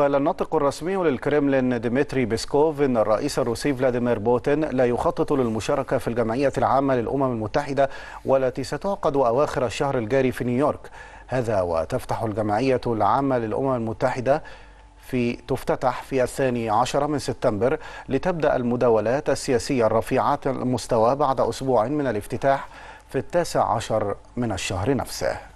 قال الناطق الرسمي للكرملين ديمتري بيسكوف ان الرئيس الروسي فلاديمير بوتين لا يخطط للمشاركه في الجمعيه العامه للامم المتحده والتي ستعقد اواخر الشهر الجاري في نيويورك هذا وتفتح الجمعيه العامه للامم المتحده في تفتتح في الثاني عشر من سبتمبر لتبدا المداولات السياسيه الرفيعه المستوى بعد اسبوع من الافتتاح في التاسع عشر من الشهر نفسه